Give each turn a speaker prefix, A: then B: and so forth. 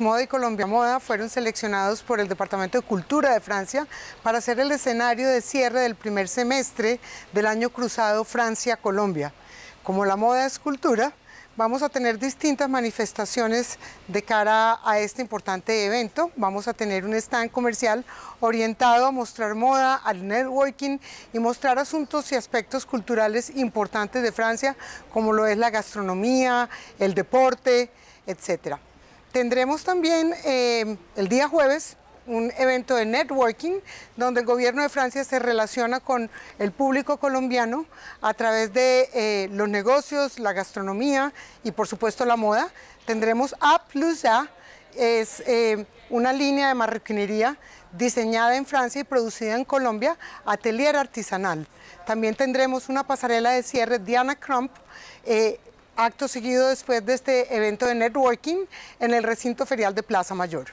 A: Moda y Colombia Moda fueron seleccionados por el Departamento de Cultura de Francia para ser el escenario de cierre del primer semestre del año cruzado Francia-Colombia. Como la moda es cultura, vamos a tener distintas manifestaciones de cara a este importante evento. Vamos a tener un stand comercial orientado a mostrar moda, al networking y mostrar asuntos y aspectos culturales importantes de Francia, como lo es la gastronomía, el deporte, etcétera. Tendremos también eh, el día jueves un evento de networking donde el gobierno de Francia se relaciona con el público colombiano a través de eh, los negocios, la gastronomía y por supuesto la moda. Tendremos A plus A, es eh, una línea de marroquinería diseñada en Francia y producida en Colombia, atelier artesanal. También tendremos una pasarela de cierre Diana Crump, acto seguido después de este evento de networking en el recinto ferial de Plaza Mayor.